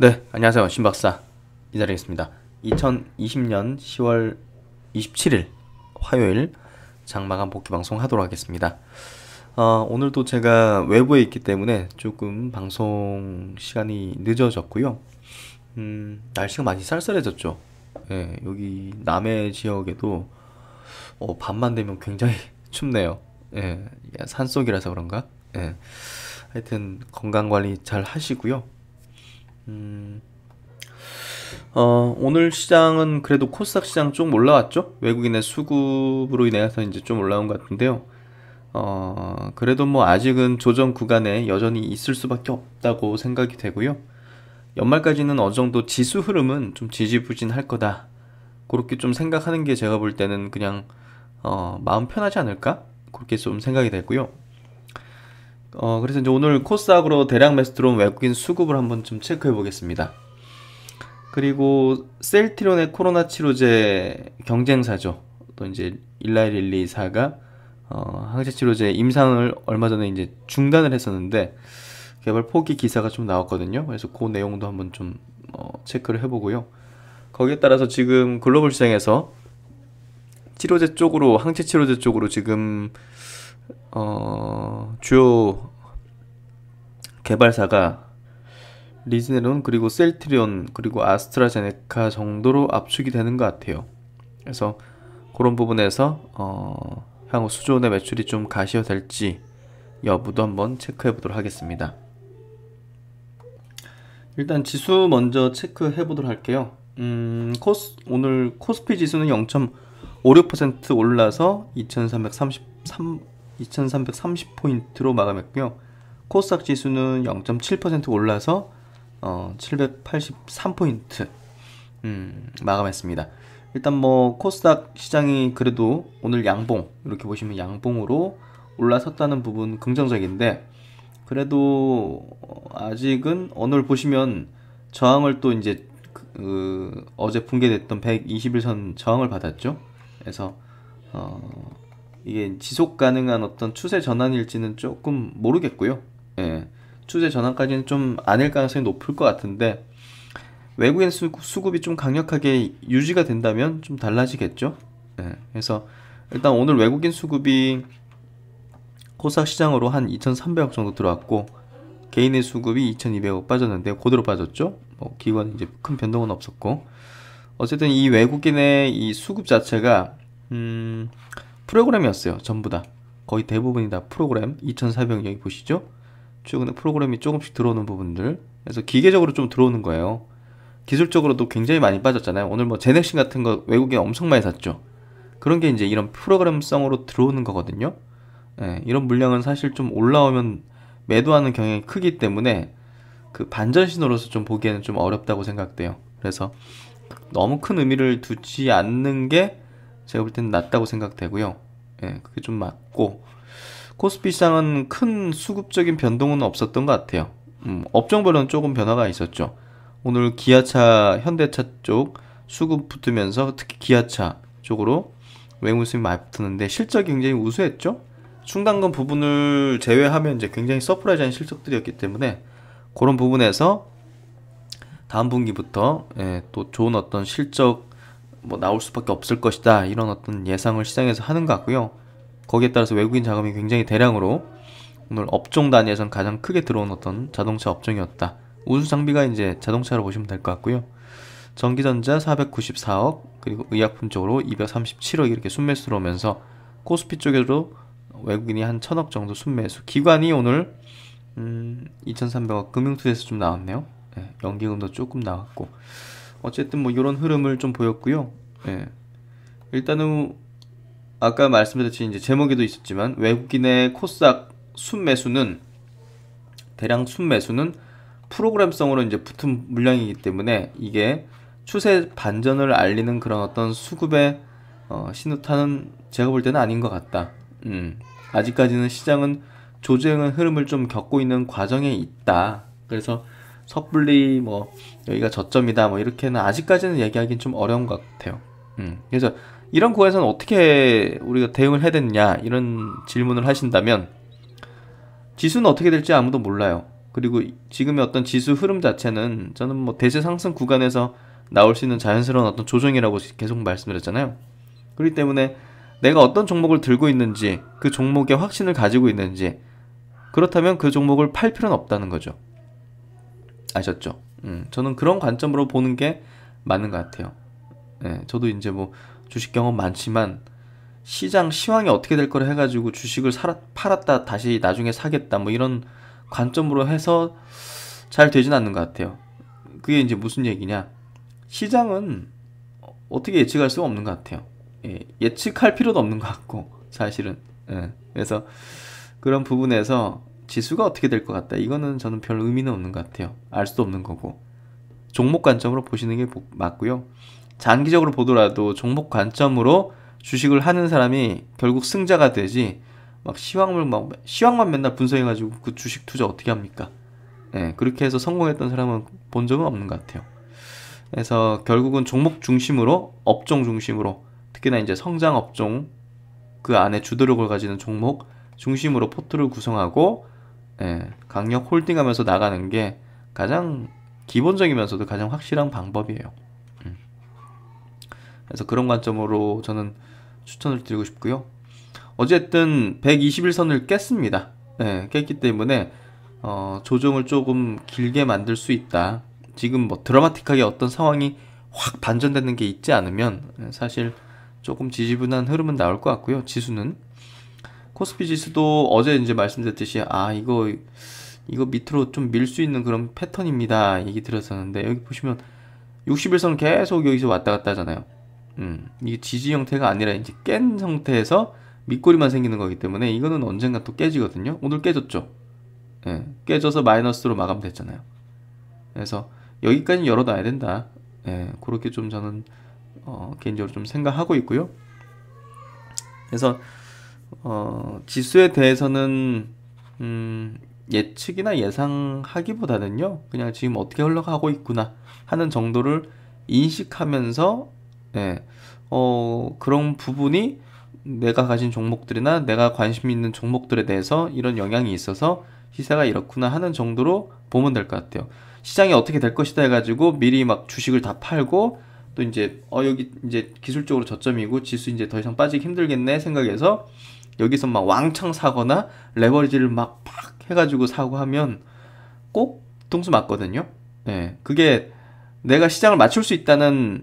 네, 안녕하세요. 신 박사 이자드리겠습니다 2020년 10월 27일 화요일 장마감 복귀 방송 하도록 하겠습니다. 어, 오늘도 제가 외부에 있기 때문에 조금 방송 시간이 늦어졌고요. 음, 날씨가 많이 쌀쌀해졌죠. 예, 여기 남해 지역에도 어, 밤만 되면 굉장히 춥네요. 예, 산속이라서 그런가? 예. 하여튼 건강 관리 잘 하시고요. 음. 어, 오늘 시장은 그래도 코스닥 시장 좀 올라왔죠? 외국인의 수급으로 인해서 이제 좀 올라온 것 같은데요. 어, 그래도 뭐 아직은 조정 구간에 여전히 있을 수밖에 없다고 생각이 되고요. 연말까지는 어느 정도 지수 흐름은 좀 지지부진할 거다. 그렇게 좀 생각하는 게 제가 볼 때는 그냥 어, 마음 편하지 않을까? 그렇게 좀 생각이 되고요. 어, 그래서 이제 오늘 코스닥으로 대량 매수 들어온 외국인 수급을 한번 좀 체크해 보겠습니다. 그리고 셀트리온의 코로나 치료제 경쟁사죠. 또 이제 일라이릴리사가 어, 항체 치료제 임상을 얼마 전에 이제 중단을 했었는데 개발 포기 기사가 좀 나왔거든요. 그래서 그 내용도 한번 좀 어, 체크를 해보고요. 거기에 따라서 지금 글로벌 시장에서 치료제 쪽으로 항체 치료제 쪽으로 지금 어, 주요 개발사가 리즈네론 그리고 셀트리온 그리고 아스트라제네카 정도로 압축이 되는 것 같아요. 그래서 그런 부분에서 어, 향후 수조원의 매출이 좀 가시화될지 여부도 한번 체크해 보도록 하겠습니다. 일단 지수 먼저 체크해 보도록 할게요. 음, 코스, 오늘 코스피 지수는 0.56% 올라서 2333, 2330포인트로 마감했고요. 코스닥 지수는 0.7% 올라서 어, 783포인트 음, 마감했습니다. 일단 뭐 코스닥 시장이 그래도 오늘 양봉 이렇게 보시면 양봉으로 올라섰다는 부분 긍정적인데 그래도 어, 아직은 오늘 보시면 저항을 또 이제 그, 그 어제 붕괴됐던 121선 저항을 받았죠. 그래서 어 이게 지속 가능한 어떤 추세 전환일지는 조금 모르겠고요. 예, 추세 전환까지는 좀 아닐 가능성이 높을 것 같은데 외국인 수급이 좀 강력하게 유지가 된다면 좀 달라지겠죠. 예, 그래서 일단 오늘 외국인 수급이 코스닥 시장으로 한 2,300억 정도 들어왔고 개인의 수급이 2,200억 빠졌는데 고대로 빠졌죠. 뭐 기관 이제 큰 변동은 없었고 어쨌든 이 외국인의 이 수급 자체가 음 프로그램이었어요. 전부 다 거의 대부분이 다 프로그램 2,400억 여기 보시죠. 최근에 프로그램이 조금씩 들어오는 부분들 그래서 기계적으로 좀 들어오는 거예요. 기술적으로도 굉장히 많이 빠졌잖아요. 오늘 뭐 제넥신 같은 거 외국에 엄청 많이 샀죠. 그런 게 이제 이런 프로그램성으로 들어오는 거거든요. 예, 이런 물량은 사실 좀 올라오면 매도하는 경향이 크기 때문에 그 반전신으로서 좀 보기에는 좀 어렵다고 생각돼요. 그래서 너무 큰 의미를 두지 않는 게 제가 볼 때는 낫다고 생각되고요. 예, 그게 좀 맞고 코스피 시장은 큰 수급적인 변동은 없었던 것 같아요. 음, 업종별로는 조금 변화가 있었죠. 오늘 기아차, 현대차 쪽 수급 붙으면서 특히 기아차 쪽으로 외국 수이 많이 붙었는데 실적이 굉장히 우수했죠. 충당금 부분을 제외하면 이제 굉장히 서프라이즈한 실적들이었기 때문에 그런 부분에서 다음 분기부터 예, 또 좋은 어떤 실적 뭐 나올 수밖에 없을 것이다 이런 어떤 예상을 시장에서 하는 것 같고요. 거기에 따라서 외국인 자금이 굉장히 대량으로 오늘 업종 단위에선 가장 크게 들어온 어떤 자동차 업종이었다. 우수 장비가 이제 자동차로 보시면 될 것 같고요. 전기전자 494억 그리고 의약품 쪽으로 237억 이렇게 순매수로 오면서 코스피 쪽으로 외국인이 한1 0 0 0억 정도 순매수. 기관이 오늘 음, 2,300억 금융투자에서 좀 나왔네요. 예, 연기금도 조금 나왔고 어쨌든 뭐 이런 흐름을 좀 보였고요. 예, 일단은 아까 말씀드렸듯이 이제 제목에도 있었지만 외국인의 코스닥 순매수는 대량 순매수는 프로그램성으로 이제 붙은 물량이기 때문에 이게 추세 반전을 알리는 그런 어떤 수급의 어, 신호탄은 제가 볼 때는 아닌 것 같다. 음, 아직까지는 시장은 조정의 흐름을 좀 겪고 있는 과정에 있다. 그래서 섣불리 뭐 여기가 저점이다 뭐 이렇게는 아직까지는 얘기하기는 좀 어려운 것 같아요. 음, 그래서 이런 구에서는 어떻게 우리가 대응을 해야 되느냐 이런 질문을 하신다면 지수는 어떻게 될지 아무도 몰라요. 그리고 지금의 어떤 지수 흐름 자체는 저는 뭐 대세 상승 구간에서 나올 수 있는 자연스러운 어떤 조정이라고 계속 말씀드렸잖아요. 그렇기 때문에 내가 어떤 종목을 들고 있는지 그 종목에 확신을 가지고 있는지 그렇다면 그 종목을 팔 필요는 없다는 거죠. 아셨죠? 음, 저는 그런 관점으로 보는 게 맞는 것 같아요. 예, 저도 이제 뭐 주식 경험 많지만 시장 시황이 어떻게 될 거를 해가지고 주식을 살아, 팔았다 다시 나중에 사겠다 뭐 이런 관점으로 해서 잘 되진 않는 것 같아요. 그게 이제 무슨 얘기냐? 시장은 어떻게 예측할 수가 없는 것 같아요. 예, 측할 필요도 없는 것 같고 사실은 예, 그래서 그런 부분에서 지수가 어떻게 될 것 같다 이거는 저는 별 의미는 없는 것 같아요. 알 수도 없는 거고 종목 관점으로 보시는 게 맞고요. 장기적으로 보더라도 종목 관점으로 주식을 하는 사람이 결국 승자가 되지 막 시황을 막 시황만 맨날 분석해가지고 그 주식 투자 어떻게 합니까? 예, 그렇게 해서 성공했던 사람은 본 적은 없는 것 같아요. 그래서 결국은 종목 중심으로 업종 중심으로 특히나 이제 성장 업종 그 안에 주도력을 가지는 종목 중심으로 포트를 구성하고 예, 강력 홀딩하면서 나가는 게 가장 기본적이면서도 가장 확실한 방법이에요. 그래서 그런 관점으로 저는 추천을 드리고 싶고요. 어쨌든 121선을 깼습니다. 네, 깼기 때문에 어, 조정을 조금 길게 만들 수 있다. 지금 뭐 드라마틱하게 어떤 상황이 확 반전되는 게 있지 않으면 네, 사실 조금 지지분한 흐름은 나올 것 같고요. 지수는 코스피 지수도 어제 이제 말씀드렸듯이 아 이거 이거 밑으로 좀 밀 수 있는 그런 패턴입니다. 얘기 들었었는데 여기 보시면 61선 계속 여기서 왔다 갔다 하잖아요. 음, 이게 지지 형태가 아니라 이제 깬 상태에서 밑꼬리만 생기는 거기 때문에 이거는 언젠가 또 깨지거든요. 오늘 깨졌죠. 예, 깨져서 마이너스로 마감됐잖아요. 그래서 여기까지 열어놔야 된다. 예, 그렇게 좀 저는 어, 개인적으로 좀 생각하고 있고요. 그래서 어, 지수에 대해서는 음, 예측이나 예상하기보다는요, 그냥 지금 어떻게 흘러가고 있구나 하는 정도를 인식하면서 네. 어, 그런 부분이 내가 가진 종목들이나 내가 관심 있는 종목들에 대해서 이런 영향이 있어서 시세가 이렇구나 하는 정도로 보면 될 것 같아요. 시장이 어떻게 될 것이다 해가지고 미리 막 주식을 다 팔고 또 이제 어 여기 이제 기술적으로 저점이고 지수 이제 더 이상 빠지기 힘들겠네 생각해서 여기서 막 왕창 사거나 레버리지를 막 팍 해가지고 사고 하면 꼭 통수 맞거든요. 네, 그게 내가 시장을 맞출 수 있다는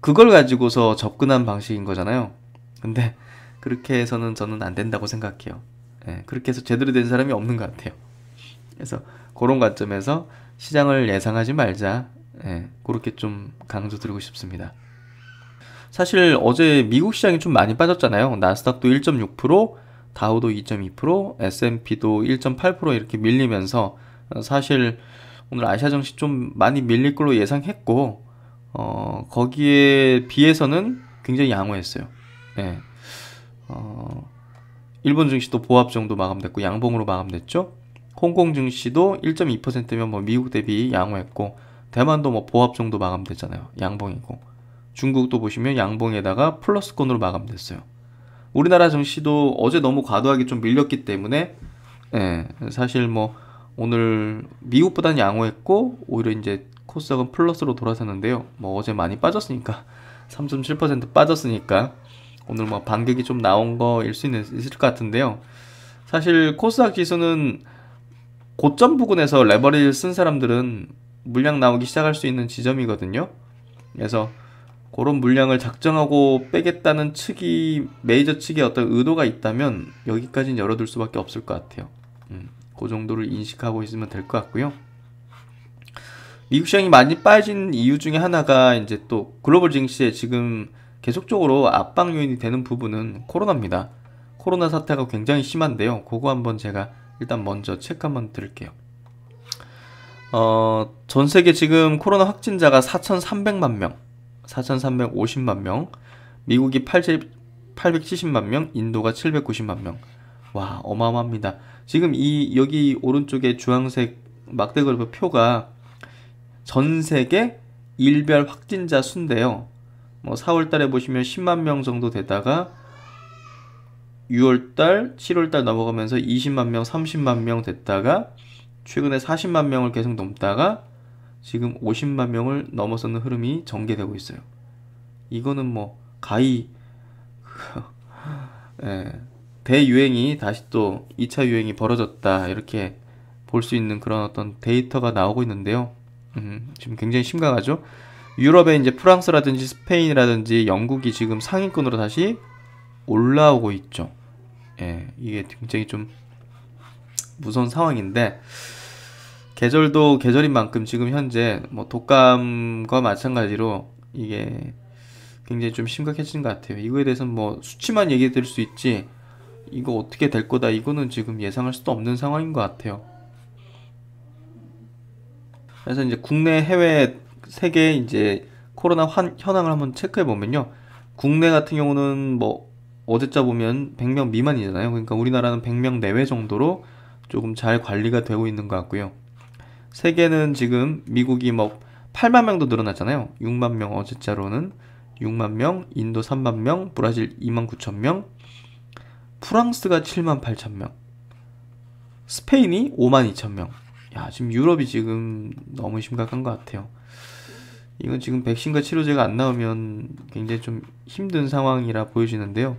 그걸 가지고서 접근한 방식인 거잖아요. 근데 그렇게 해서는 저는 안 된다고 생각해요. 예, 그렇게 해서 제대로 된 사람이 없는 것 같아요. 그래서 그런 관점에서 시장을 예상하지 말자. 예, 그렇게 좀 강조드리고 싶습니다. 사실 어제 미국 시장이 좀 많이 빠졌잖아요. 나스닥도 1.6%, 다우도 2.2%, S&P도 1.8% 이렇게 밀리면서 사실 오늘 아시아 정시 좀 많이 밀릴 걸로 예상했고 어, 거기에 비해서는 굉장히 양호했어요. 네. 어, 일본 증시도 보합 정도 마감됐고 양봉으로 마감됐죠. 홍콩 증시도 1.2%면 뭐 미국 대비 양호했고 대만도 뭐 보합 정도 마감됐잖아요. 양봉이고 중국도 보시면 양봉에다가 플러스권으로 마감됐어요. 우리나라 증시도 어제 너무 과도하게 좀 밀렸기 때문에 예, 사실 뭐 오늘 미국보다는 양호했고 오히려 이제 코스닥은 플러스로 돌아섰는데요. 뭐 어제 많이 빠졌으니까 3.7% 빠졌으니까 오늘 뭐 반격이 좀 나온 거일 수 있는, 있을 것 같은데요. 사실 코스닥 지수는 고점 부근에서 레버리지를 쓴 사람들은 물량 나오기 시작할 수 있는 지점이거든요. 그래서 그런 물량을 작정하고 빼겠다는 측이 메이저 측의 어떤 의도가 있다면 여기까지는 열어둘 수밖에 없을 것 같아요. 음, 그 정도를 인식하고 있으면 될 것 같고요. 미국 시장이 많이 빠진 이유 중에 하나가 이제 또 글로벌 증시에 지금 계속적으로 압박 요인이 되는 부분은 코로나입니다. 코로나 사태가 굉장히 심한데요. 그거 한번 제가 일단 먼저 체크 한번 드릴게요. 어, 전 세계 지금 코로나 확진자가 4,300만 명, 4,350만 명, 미국이 80, 870만 명, 인도가 790만 명. 와, 어마어마합니다. 지금 이 여기 오른쪽에 주황색 막대 그룹 표가 전 세계 일별 확진자 수인데요. 뭐 4월 달에 보시면 10만 명 정도 되다가 6월 달, 7월 달 넘어가면서 20만 명, 30만 명 됐다가 최근에 40만 명을 계속 넘다가 지금 50만 명을 넘어서는 흐름이 전개되고 있어요. 이거는 뭐 가히 예, 대유행이 다시 또 2차 유행이 벌어졌다 이렇게 볼 수 있는 그런 어떤 데이터가 나오고 있는데요. 음, 지금 굉장히 심각하죠. 유럽의 이제 프랑스라든지 스페인이라든지 영국이 지금 상위권으로 다시 올라오고 있죠. 예, 이게 굉장히 좀 무서운 상황인데 계절도 계절인 만큼 지금 현재 뭐 독감과 마찬가지로 이게 굉장히 좀 심각해진 것 같아요. 이거에 대해서는 뭐 수치만 얘기해 드릴 수 있지 이거 어떻게 될 거다 이거는 지금 예상할 수도 없는 상황인 것 같아요. 그래서 이제 국내, 해외 세계 이제 코로나 환, 현황을 한번 체크해 보면요. 국내 같은 경우는 뭐 어제자 보면 100명 미만이잖아요. 그러니까 우리나라는 100명 내외 정도로 조금 잘 관리가 되고 있는 것 같고요. 세계는 지금 미국이 뭐 8만 명도 늘어났잖아요. 6만 명 어제자로는 6만 명, 인도 3만 명, 브라질 2만 9천 명, 프랑스가 7만 8천 명, 스페인이 5만 2천 명, 야, 지금 유럽이 지금 너무 심각한 것 같아요. 이건 지금 백신과 치료제가 안 나오면 굉장히 좀 힘든 상황이라 보여지는데요.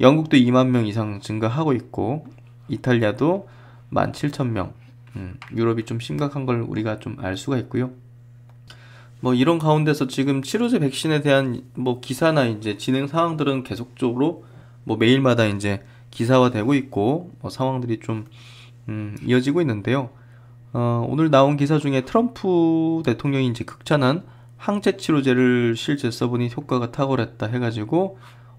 영국도 2만 명 이상 증가하고 있고, 이탈리아도 1만 7천 명. 음, 유럽이 좀 심각한 걸 우리가 좀 알 수가 있고요. 뭐 이런 가운데서 지금 치료제 백신에 대한 뭐 기사나 이제 진행 상황들은 계속적으로 뭐 매일마다 이제 기사화되고 있고 뭐 상황들이 좀 음, 이어지고 있는데요. 어, 오늘 나온 기사 중에 트럼프 대통령이 이제 극찬한 항체 치료제를 실제 써보니 효과가 탁월했다 해가지고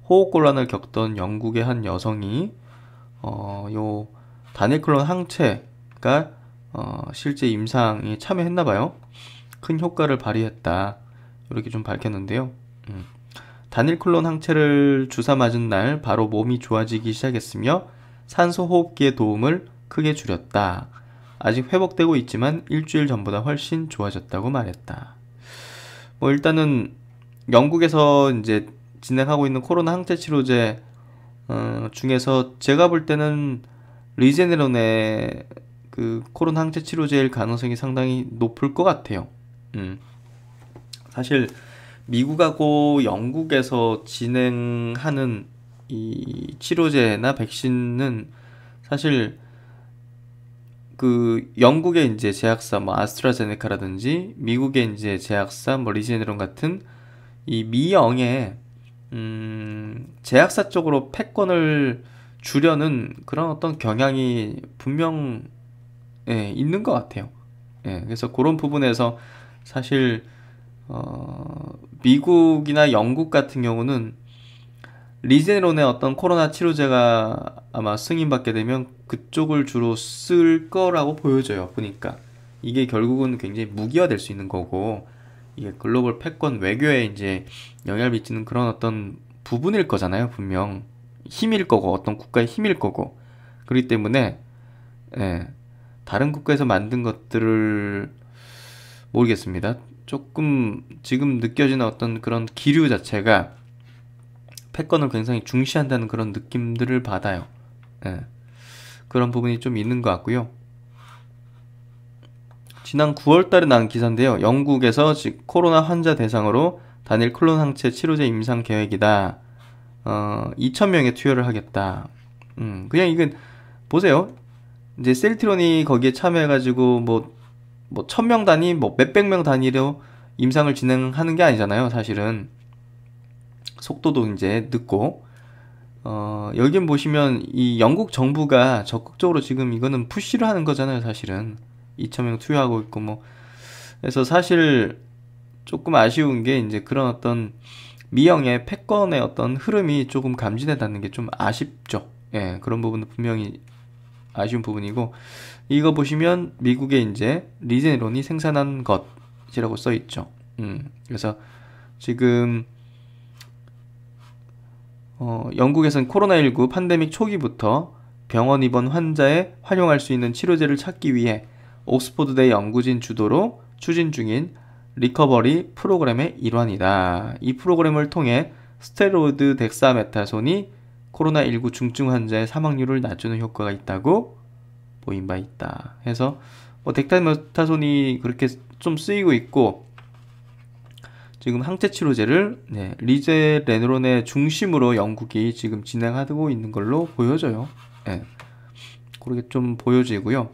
호흡곤란을 겪던 영국의 한 여성이 어, 요 다네클론 항체가 어, 실제 임상에 참여했나 봐요. 큰 효과를 발휘했다. 이렇게 좀 밝혔는데요. 음. 단일클론 항체를 주사 맞은 날 바로 몸이 좋아지기 시작했으며 산소 호흡기의 도움을 크게 줄였다. 아직 회복되고 있지만 일주일 전보다 훨씬 좋아졌다고 말했다. 뭐 일단은 영국에서 이제 진행하고 있는 코로나 항체 치료제 어, 중에서 제가 볼 때는 리제네론의 그 코로나 항체 치료제일 가능성이 상당히 높을 것 같아요. 음. 사실 미국하고 영국에서 진행하는 이 치료제나 백신은 사실 그 영국의 이제 제약사 뭐 아스트라제네카라든지 미국의 이제 제약사 뭐 리제네론 같은 이 미영의 음 제약사 쪽으로 패권을 주려는 그런 어떤 경향이 분명 예, 있는 것 같아요. 예, 그래서 그런 부분에서 사실 어 미국이나 영국 같은 경우는 리제론의 어떤 코로나 치료제가 아마 승인받게 되면 그쪽을 주로 쓸 거라고 보여져요. 보니까 이게 결국은 굉장히 무기화될 수 있는 거고 이게 글로벌 패권 외교에 이제 영향을 미치는 그런 어떤 부분일 거잖아요. 분명 힘일 거고 어떤 국가의 힘일 거고 그렇기 때문에 예, 다른 국가에서 만든 것들을 모르겠습니다. 조금 지금 느껴지는 어떤 그런 기류 자체가 패권을 굉장히 중시한다는 그런 느낌들을 받아요. 예. 그런 부분이 좀 있는 것 같고요. 지난 9월 달에 나온 기사인데요. 영국에서 코로나 환자 대상으로 단일 클론 항체 치료제 임상 계획이다. 어, 2 0 0 0명에 투여를 하겠다. 음, 그냥 이건, 보세요. 이제 셀트론이 거기에 참여해가지고, 뭐, 뭐, 1,000명 단위, 뭐, 몇백 명 단위로 임상을 진행하는 게 아니잖아요, 사실은. 속도도 이제 늦고 어, 여기 보시면 이 영국 정부가 적극적으로 지금 이거는 푸시를 하는 거잖아요, 사실은. 2천명 투여하고 있고 뭐. 그래서 사실 조금 아쉬운 게 이제 그런 어떤 미영의 패권의 어떤 흐름이 조금 감지된다는 게 좀 아쉽죠. 예, 그런 부분은 분명히 아쉬운 부분이고 이거 보시면 미국의 이제 리제론이 생산한 것이라고 써 있죠. 음, 그래서 지금 어, 영국에선 코로나19 판데믹 초기부터 병원 입원 환자에 활용할 수 있는 치료제를 찾기 위해 옥스포드대 연구진 주도로 추진 중인 리커버리 프로그램의 일환이다. 이 프로그램을 통해 스테로이드 덱사메타손이 코로나19 중증 환자의 사망률을 낮추는 효과가 있다고 보인 바 있다. 해서 뭐 덱사메타손이 그렇게 좀 쓰이고 있고 지금 항체 치료제를 네, 리제레노론의 중심으로 영국이 지금 진행하고 있는 걸로 보여져요. 예. 그렇게 좀 보여지고요.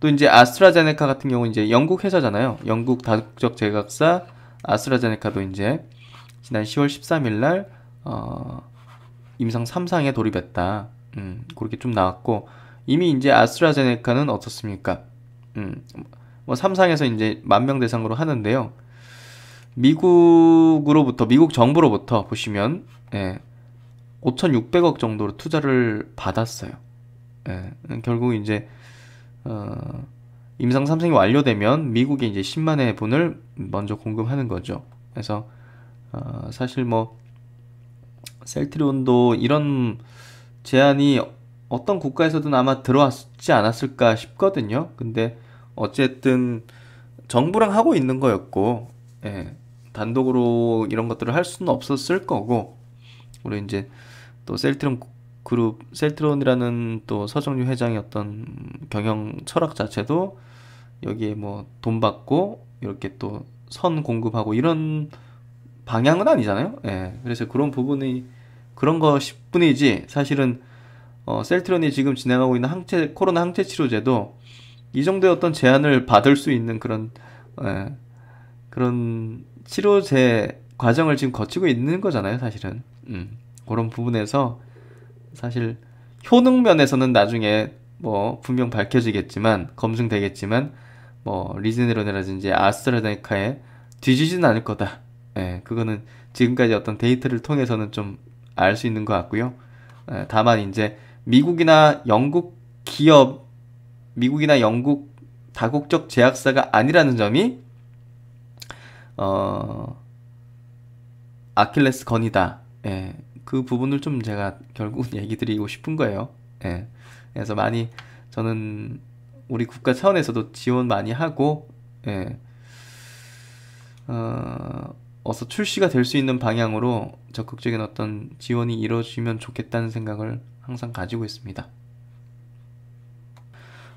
또 이제 아스트라제네카 같은 경우는 이제 영국 회사잖아요. 영국 다국적 제약사 아스트라제네카도 이제 지난 10월 13일 날 어, 임상 3상에 돌입했다. 음, 그렇게 좀 나왔고 이미 이제 아스트라제네카는 어떻습니까? 음, 뭐 3상에서 이제 만 명 대상으로 하는데요. 미국으로부터 미국 정부로부터 보시면 예, 5,600억 정도로 투자를 받았어요. 예, 결국 이제 어, 임상 3생이 완료되면 미국에 이제 10만의 분을 먼저 공급하는 거죠. 그래서 어, 사실 뭐 셀트리온도 이런 제안이 어떤 국가에서든 아마 들어왔지 않았을까 싶거든요. 근데 어쨌든 정부랑 하고 있는 거였고, 예. 단독으로 이런 것들을 할 수는 없었을 거고 우리 이제 또 셀트론 그룹 셀트론이라는 또 서정유 회장의 어떤 경영 철학 자체도 여기에 뭐 돈 받고 이렇게 또 선 공급하고 이런 방향은 아니잖아요. 예. 그래서 그런 부분이 그런 것일 뿐이지 사실은 어, 셀트론이 지금 진행하고 있는 항체 코로나 항체 치료제도 이 정도의 어떤 제한을 받을 수 있는 그런 예, 그런 치료제 과정을 지금 거치고 있는 거잖아요, 사실은. 음, 그런 부분에서 사실 효능 면에서는 나중에 뭐 분명 밝혀지겠지만 검증되겠지만 뭐 리즈네론이라든지 아스트라제네카에 뒤지진 않을 거다. 예, 그거는 지금까지 어떤 데이터를 통해서는 좀 알 수 있는 것 같고요. 예, 다만 이제 미국이나 영국 기업, 미국이나 영국 다국적 제약사가 아니라는 점이 어, 아킬레스 건이다. 예, 그 부분을 좀 제가 결국은 얘기 드리고 싶은 거예요. 예, 그래서 많이 저는 우리 국가 차원에서도 지원 많이 하고, 예, 어, 어서 출시가 될 수 있는 방향으로 적극적인 어떤 지원이 이루어지면 좋겠다는 생각을 항상 가지고 있습니다.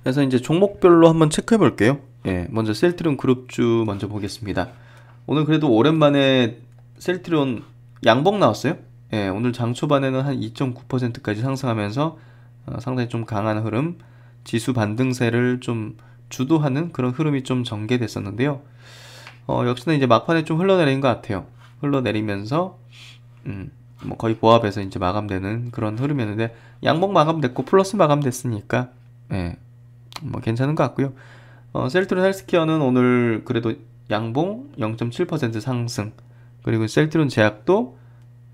그래서 이제 종목별로 한번 체크해 볼게요. 예, 먼저 셀트룸 그룹주 먼저 보겠습니다. 오늘 그래도 오랜만에 셀트리온 양봉 나왔어요. 예, 오늘 장 초반에는 한 2.9%까지 상승하면서 어, 상당히 좀 강한 흐름, 지수 반등세를 좀 주도하는 그런 흐름이 좀 전개됐었는데요. 어, 역시나 이제 막판에 좀 흘러내린 것 같아요. 흘러내리면서 음, 뭐 거의 보합에서 이제 마감되는 그런 흐름이었는데 양봉 마감됐고 플러스 마감됐으니까 예, 뭐 괜찮은 것 같고요. 어, 셀트론 헬스케어는 오늘 그래도 양봉 0.7% 상승. 그리고 셀트론 제약도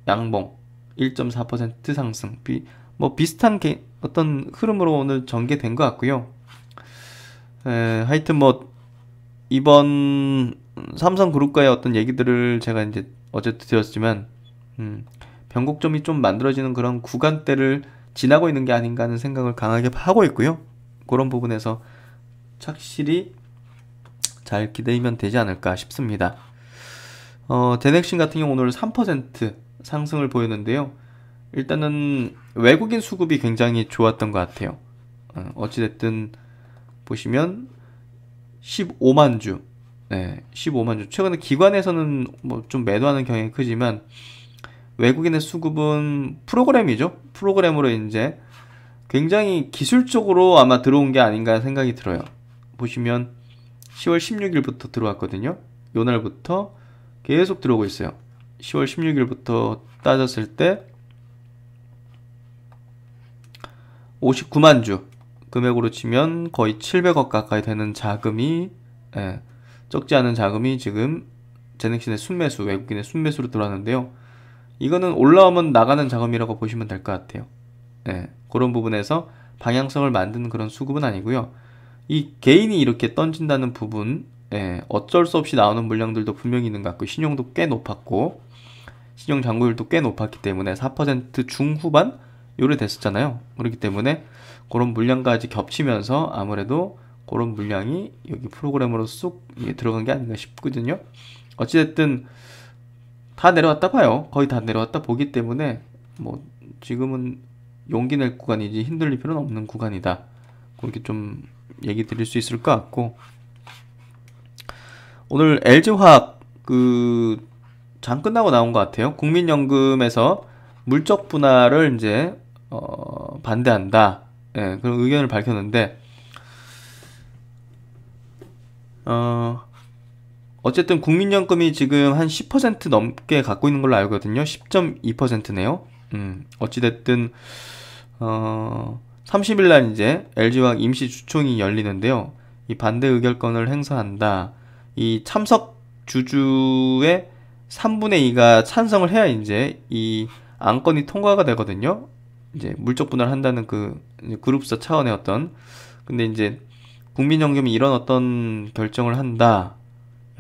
양봉 1.4% 상승. 비, 뭐 비슷한 게, 어떤 흐름으로 오늘 전개된 것 같고요. 에, 하여튼 뭐 이번 삼성그룹과의 어떤 얘기들을 제가 이제 어제도 드렸지만 음, 변곡점이 좀 만들어지는 그런 구간대를 지나고 있는 게 아닌가 하는 생각을 강하게 하고 있고요. 그런 부분에서 착실히 잘 기대면 되지 않을까 싶습니다. 어, 데넥신 같은 경우 오늘 3% 상승을 보였는데요. 일단은 외국인 수급이 굉장히 좋았던 것 같아요. 어, 어찌됐든 보시면 15만 주, 네, 15만 주. 최근에 기관에서는 뭐 좀 매도하는 경향이 크지만 외국인의 수급은 프로그램이죠. 프로그램으로 이제 굉장히 기술적으로 아마 들어온 게 아닌가 생각이 들어요. 보시면 10월 16일부터 들어왔거든요. 요 날부터 계속 들어오고 있어요. 10월 16일부터 따졌을 때 59만 주 금액으로 치면 거의 700억 가까이 되는 자금이 예, 적지 않은 자금이 지금 제넥신의 순매수 외국인의 순매수로 들어왔는데요. 이거는 올라오면 나가는 자금이라고 보시면 될 것 같아요. 예, 그런 부분에서 방향성을 만드는 그런 수급은 아니고요. 이 개인이 이렇게 던진다는 부분, 예, 어쩔 수 없이 나오는 물량들도 분명히 있는 것 같고, 신용도 꽤 높았고, 신용 잔고율도 꽤 높았기 때문에 4% 중후반? 요래 됐었잖아요. 그렇기 때문에 그런 물량까지 겹치면서 아무래도 그런 물량이 여기 프로그램으로 쑥 들어간 게 아닌가 싶거든요. 어찌됐든 다 내려왔다 봐요. 거의 다 내려왔다 보기 때문에 뭐 지금은 용기 낼 구간이지 힘들릴 필요는 없는 구간이다. 그렇게 좀 얘기 드릴 수 있을 것 같고 오늘 LG화학 그 장 끝나고 나온 것 같아요. 국민연금에서 물적 분할을 이제 어 반대한다. 예, 그런 의견을 밝혔는데 어 어쨌든 국민연금이 지금 한 10% 넘게 갖고 있는 걸로 알거든요. 10.2%네요. 음, 어찌 됐든 어 30일 날 이제 LG와 임시 주총이 열리는데요. 이 반대 의결권을 행사한다. 이 참석 주주의 3분의 2가 찬성을 해야 이제 이 안건이 통과가 되거든요. 이제 물적 분할한다는 그 그룹사 차원의 어떤 근데 이제 국민연금이 이런 어떤 결정을 한다.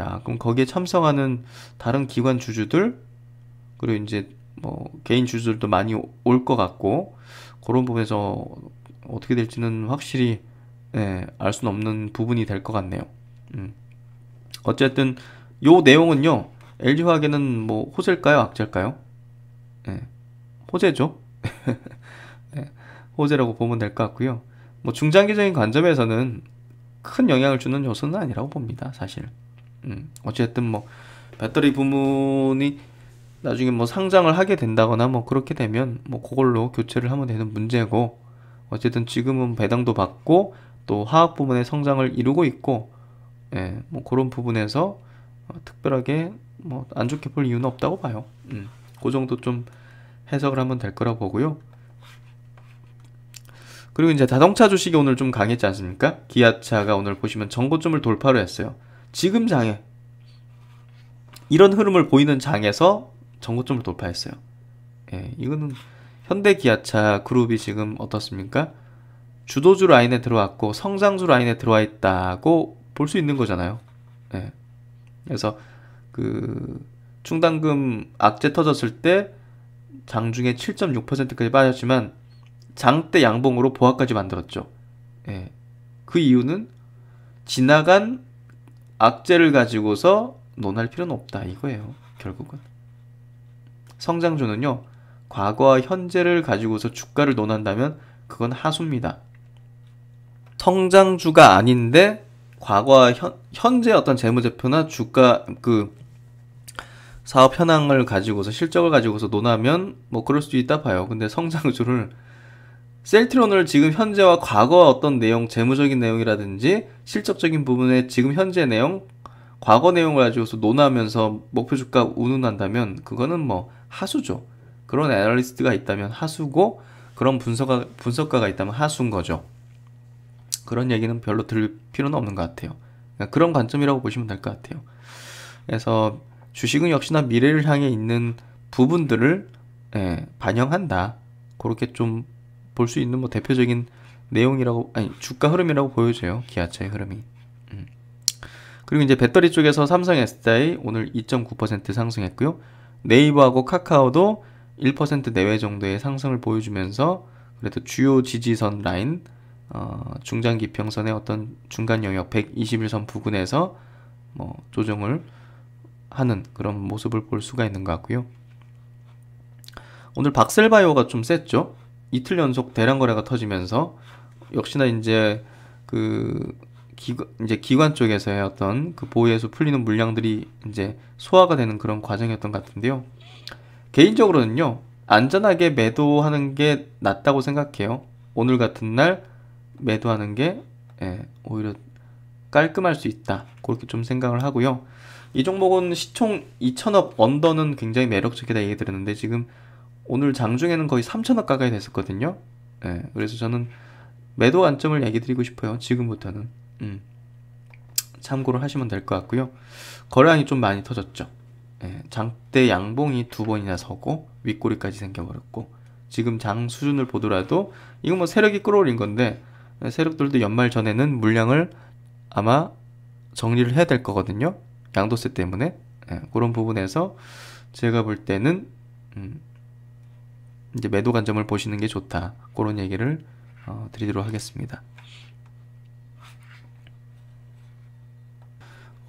야, 그럼 거기에 참석하는 다른 기관 주주들 그리고 이제 뭐 개인 주주들도 많이 올 것 같고 그런 부분에서 어떻게 될지는 확실히 예, 알 수는 없는 부분이 될 것 같네요. 음. 어쨌든 요 내용은요. LG 화학에는 뭐호재까요 악재일까요? 예, 호재죠. 예, 호재라고 보면 될 것 같고요. 뭐 중장기적인 관점에서는 큰 영향을 주는 요소는 아니라고 봅니다, 사실. 음, 어쨌든 뭐 배터리 부문이 나중에 뭐 상장을 하게 된다거나 뭐 그렇게 되면 뭐 그걸로 교체를 하면 되는 문제고 어쨌든 지금은 배당도 받고 또 화학 부분의 성장을 이루고 있고 예, 뭐 그런 부분에서 어, 특별하게 뭐 안 좋게 볼 이유는 없다고 봐요. 음, 그 정도 좀 해석을 하면 될 거라 고 보고요. 그리고 이제 자동차 주식이 오늘 좀 강했지 않습니까? 기아차가 오늘 보시면 전고점을 돌파를 했어요. 지금 장에 이런 흐름을 보이는 장에서 전고점을 돌파했어요. 예, 이거는 현대 기아차 그룹이 지금 어떻습니까? 주도주 라인에 들어왔고 성장주 라인에 들어와 있다고 볼 수 있는 거잖아요. 예. 그래서 그 충당금 악재 터졌을 때 장중에 7.6%까지 빠졌지만 장대 양봉으로 보합까지 만들었죠. 예. 그 이유는 지나간 악재를 가지고서 논할 필요는 없다 이거예요. 결국은. 성장주는요, 과거와 현재를 가지고서 주가를 논한다면 그건 하수입니다. 성장주가 아닌데 과거와 현, 현재 어떤 재무제표나 주가 그 사업 현황을 가지고서 실적을 가지고서 논하면 뭐 그럴 수도 있다 봐요. 근데 성장주를 셀트론을 지금 현재와 과거 어떤 내용, 재무적인 내용이라든지 실적적인 부분에 지금 현재 내용, 과거 내용을 가지고서 논하면서 목표 주가 운운한다면 그거는 뭐 하수죠. 그런 애널리스트가 있다면 하수고 그런 분석가, 분석가가 있다면 하수인 거죠. 그런 얘기는 별로 들 필요는 없는 것 같아요. 그러니까 그런 관점이라고 보시면 될 것 같아요. 그래서 주식은 역시나 미래를 향해 있는 부분들을 예, 반영한다. 그렇게 좀 볼 수 있는 뭐 대표적인 내용이라고 아니 주가 흐름이라고 보여져요. 기아차의 흐름이. 음. 그리고 이제 배터리 쪽에서 삼성 SDI 오늘 2.9% 상승했고요. 네이버하고 카카오도 1% 내외 정도의 상승을 보여주면서 그래도 주요 지지선 라인 어, 중장기 평선의 어떤 중간 영역 121선 부근에서 뭐 조정을 하는 그런 모습을 볼 수가 있는 것 같고요. 오늘 박셀바이오가 좀 셌죠. 이틀 연속 대량 거래가 터지면서 역시나 이제 그 기관, 이제 기관 쪽에서의 어떤 그 보호에서 풀리는 물량들이 이제 소화가 되는 그런 과정이었던 것 같은데요. 개인적으로는요, 안전하게 매도하는 게 낫다고 생각해요. 오늘 같은 날 매도하는 게 예, 오히려 깔끔할 수 있다. 그렇게 좀 생각을 하고요. 이 종목은 시총 2천억 언더는 굉장히 매력적이다 얘기 드렸는데 지금 오늘 장중에는 거의 3천억 가까이 됐었거든요. 예, 그래서 저는 매도 안점을 얘기 드리고 싶어요. 지금부터는. 음, 참고로 하시면 될 것 같고요. 거량이좀 많이 터졌죠. 예, 장대 양봉이 두 번이나 서고 윗꼬리까지 생겨버렸고 지금 장 수준을 보더라도 이건 뭐 세력이 끌어올린 건데 예, 세력들도 연말 전에는 물량을 아마 정리를 해야 될 거거든요. 양도세 때문에 예, 그런 부분에서 제가 볼 때는 음, 이제 매도 관점을 보시는 게 좋다 그런 얘기를 어, 드리도록 하겠습니다.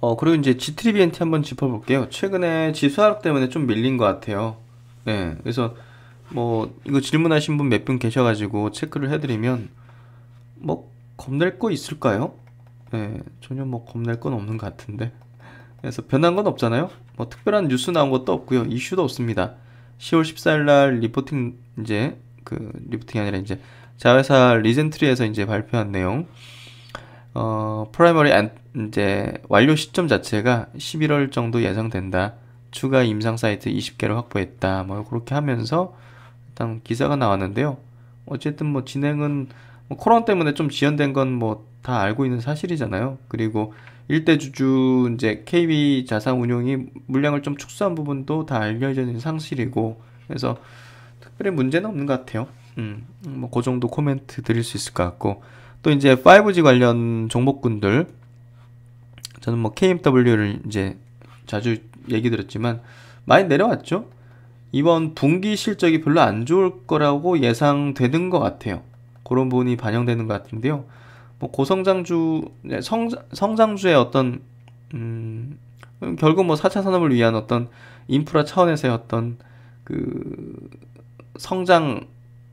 어, 그리고 이제 GTBNT 한번 짚어볼게요. 최근에 지수 하락 때문에 좀 밀린 것 같아요. 네, 그래서 뭐 이거 질문하신 분 몇 분 계셔가지고 체크를 해드리면 뭐 겁낼 거 있을까요? 네, 전혀 뭐 겁낼 건 없는 것 같은데. 그래서 변한 건 없잖아요. 뭐 특별한 뉴스 나온 것도 없고요. 이슈도 없습니다. 10월 14일 날 리포팅 이제 그 리포팅이 아니라 이제 자회사 리젠트리에서 이제 발표한 내용. 어, 프라이머리 안, 이제 완료 시점 자체가 11월 정도 예상된다. 추가 임상 사이트 20개를 확보했다. 뭐 그렇게 하면서 일단 기사가 나왔는데요. 어쨌든 뭐 진행은 뭐 코로나 때문에 좀 지연된 건 뭐 다 알고 있는 사실이잖아요. 그리고 일대 주주 이제 KB 자산 운용이 물량을 좀 축소한 부분도 다 알려져 있는 상실이고 그래서 특별히 문제는 없는 것 같아요. 음, 뭐그 정도 코멘트 드릴 수 있을 것 같고 또 이제 5G 관련 종목군들 저는 뭐 KMW를 이제 자주 얘기 드렸지만 많이 내려왔죠. 이번 분기 실적이 별로 안 좋을 거라고 예상되는 것 같아요. 그런 부분이 반영되는 것 같은데요. 뭐 고성장주 네, 성, 성장주의 어떤 음, 결국 뭐 4차 산업을 위한 어떤 인프라 차원에서의 어떤 그 성장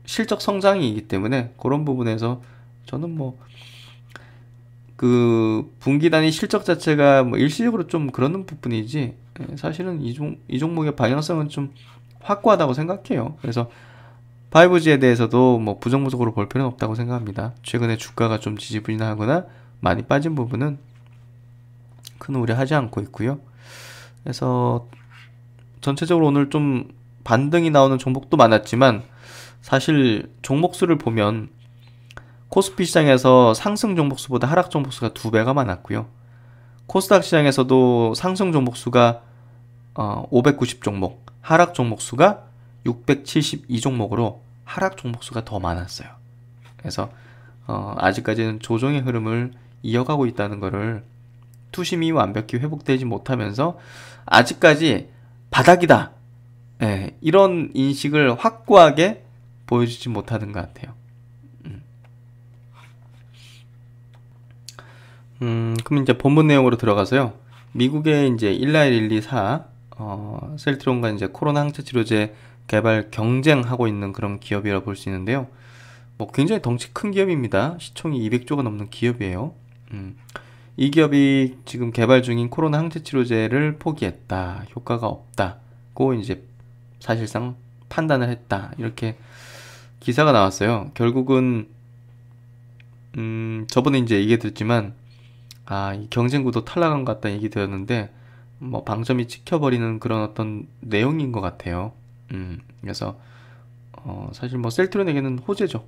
실적 성장이기 때문에 그런 부분에서 저는 뭐, 그, 분기단위 실적 자체가 뭐 일시적으로 좀 그러는 부분이지, 예, 사실은 이, 종, 이 종목의 방향성은 좀 확고하다고 생각해요. 그래서 5G에 대해서도 뭐 부정부적으로 볼 필요는 없다고 생각합니다. 최근에 주가가 좀 지지부진하거나 많이 빠진 부분은 큰 우려하지 않고 있고요. 그래서 전체적으로 오늘 좀 반등이 나오는 종목도 많았지만 사실 종목 수를 보면 코스피 시장에서 상승 종목수보다 하락 종목수가 두 배가 많았고요. 코스닥 시장에서도 상승 종목수가 590 어, 종목, 하락 종목수가 672 종목으로 하락 종목수가 더 많았어요. 그래서 어, 아직까지는 조정의 흐름을 이어가고 있다는 것을 투심이 완벽히 회복되지 못하면서 아직까지 바닥이다. 예, 이런 인식을 확고하게 보여주지 못하는 것 같아요. 음, 그럼 이제 본문 내용으로 들어가서요. 미국의 이제 19124 어, 셀트론과 이제 코로나 항체 치료제 개발 경쟁하고 있는 그런 기업이라 고볼 수 있는데요. 뭐 굉장히 덩치 큰 기업입니다. 시총이 200조가 넘는 기업이에요. 음, 이 기업이 지금 개발 중인 코로나 항체 치료제를 포기했다. 효과가 없다고 이제 사실상 판단을 했다. 이렇게 기사가 나왔어요. 결국은 음, 저번에 이제 얘기해드렸지만 아, 이 경쟁구도 탈락한 것 같다는 얘기 되었는데 뭐, 방점이 찍혀버리는 그런 어떤 내용인 것 같아요. 음, 그래서, 어, 사실 뭐, 셀트론에게는 호재죠.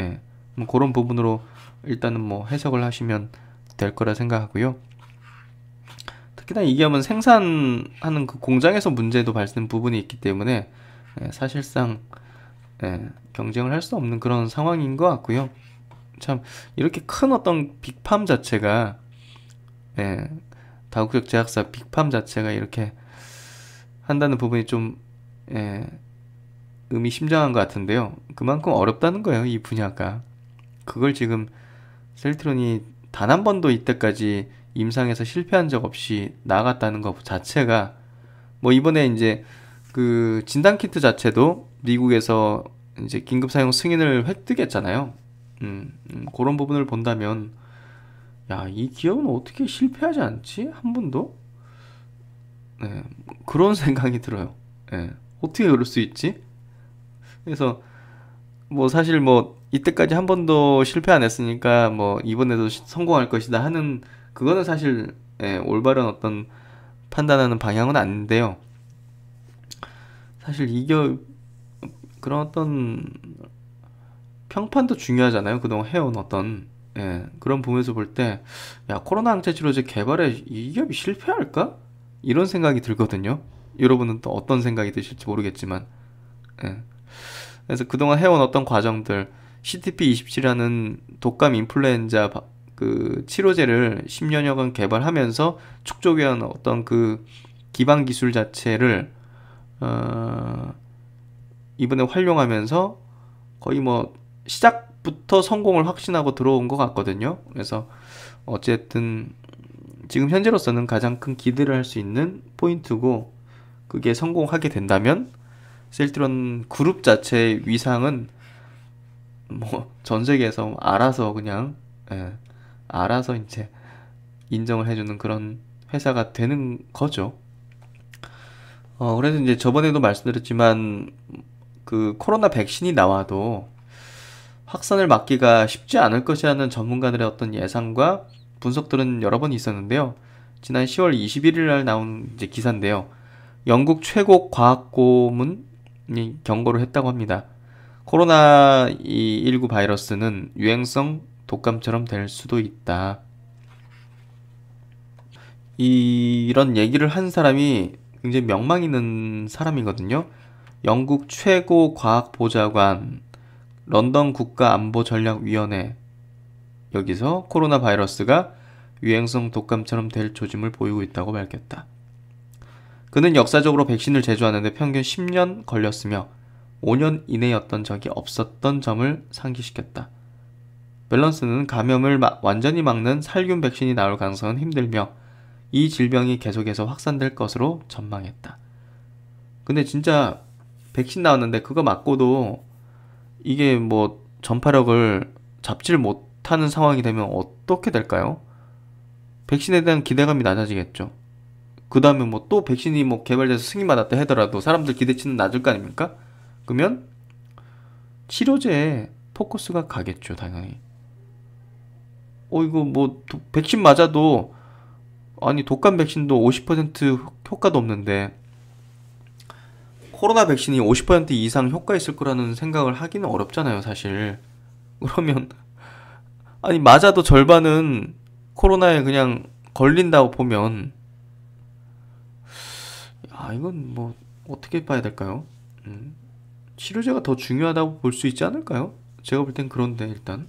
예. 뭐, 그런 부분으로 일단은 뭐, 해석을 하시면 될 거라 생각하고요. 특히나 이게 하면 생산하는 그 공장에서 문제도 발생 부분이 있기 때문에, 예, 사실상, 예, 경쟁을 할 수 없는 그런 상황인 것 같고요. 참, 이렇게 큰 어떤 빅팜 자체가 예, 다국적 제약사 빅팜 자체가 이렇게 한다는 부분이 좀 예, 의미심장한 것 같은데요. 그만큼 어렵다는 거예요, 이 분야가. 그걸 지금 셀트론이 단 한 번도 이때까지 임상에서 실패한 적 없이 나갔다는 것 자체가 뭐 이번에 이제 그 진단 키트 자체도 미국에서 이제 긴급 사용 승인을 획득했잖아요. 음, 음 그런 부분을 본다면 야, 이 기업은 어떻게 실패하지 않지? 한 번도? 네, 그런 생각이 들어요. 네, 어떻게 그럴 수 있지? 그래서 뭐 사실 뭐 이때까지 한 번도 실패 안 했으니까 뭐 이번에도 성공할 것이다 하는 그거는 사실 예, 올바른 어떤 판단하는 방향은 아닌데요. 사실 이겨 그런 어떤 평판도 중요하잖아요. 그동안 해온 어떤 예, 그런 부분에서 볼 때, 야, 코로나 항체 치료제 개발에 이 기업이 실패할까? 이런 생각이 들거든요. 여러분은 또 어떤 생각이 드실지 모르겠지만, 예. 그래서 그동안 해온 어떤 과정들, CTP27이라는 독감 인플루엔자 그 치료제를 10년여간 개발하면서 축적해온 어떤 그 기반 기술 자체를, 어, 이번에 활용하면서 거의 뭐 시작 부터 성공을 확신하고 들어온 것 같거든요. 그래서 어쨌든 지금 현재로서는 가장 큰 기대를 할 수 있는 포인트고 그게 성공하게 된다면 셀트론 그룹 자체의 위상은 뭐 전 세계에서 알아서 그냥 예, 알아서 이제 인정을 해주는 그런 회사가 되는 거죠. 어, 그래서 이제 저번에도 말씀드렸지만 그 코로나 백신이 나와도 확산을 막기가 쉽지 않을 것이라는 전문가들의 어떤 예상과 분석들은 여러 번 있었는데요. 지난 10월 21일 날 나온 이제 기사인데요. 영국 최고 과학고문이 경고를 했다고 합니다. 코로나 19 바이러스는 유행성 독감처럼 될 수도 있다. 이, 이런 얘기를 한 사람이 굉장히 명망 있는 사람이거든요. 영국 최고 과학보좌관 런던 국가안보전략위원회 여기서 코로나 바이러스가 유행성 독감처럼 될 조짐을 보이고 있다고 밝혔다. 그는 역사적으로 백신을 제조하는데 평균 10년 걸렸으며 5년 이내였던 적이 없었던 점을 상기시켰다. 밸런스는 감염을 완전히 막는 살균 백신이 나올 가능성은 힘들며 이 질병이 계속해서 확산될 것으로 전망했다. 근데 진짜 백신 나왔는데 그거 맞고도 이게 뭐 전파력을 잡질 못하는 상황이 되면 어떻게 될까요? 백신에 대한 기대감이 낮아지겠죠. 그 다음에 뭐 또 백신이 뭐 개발돼서 승인받았다 하더라도 사람들 기대치는 낮을 거 아닙니까? 그러면 치료제에 포커스가 가겠죠, 당연히. 어, 이거 뭐, 백신 맞아도, 아니, 독감 백신도 50% 효과도 없는데, 코로나 백신이 50% 이상 효과 있을 거라는 생각을 하기는 어렵잖아요, 사실. 그러면 아니 맞아도 절반은 코로나에 그냥 걸린다고 보면 아 이건 뭐 어떻게 봐야 될까요? 음, 치료제가 더 중요하다고 볼 수 있지 않을까요? 제가 볼 땐 그런데 일단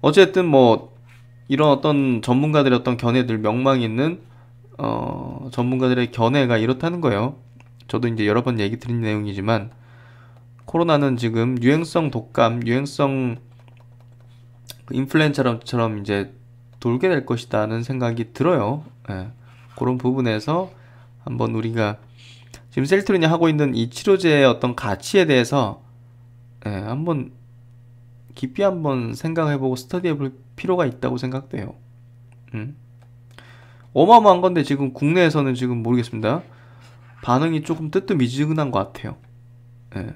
어쨌든 뭐 이런 어떤 전문가들의 어떤 견해들 명망 이 있는 어 전문가들의 견해가 이렇다는 거예요. 저도 이제 여러 번 얘기 드린 내용이지만 코로나는 지금 유행성 독감, 유행성 그 인플루엔자처럼 이제 돌게 될 것이다는 생각이 들어요. 예. 그런 부분에서 한번 우리가 지금 셀트린이 하고 있는 이 치료제의 어떤 가치에 대해서 예, 한번 깊이 한번 생각해보고 스터디해볼 필요가 있다고 생각돼요. 음. 어마어마한 건데 지금 국내에서는 지금 모르겠습니다. 반응이 조금 뜨뜻미지근한 것 같아요. 예.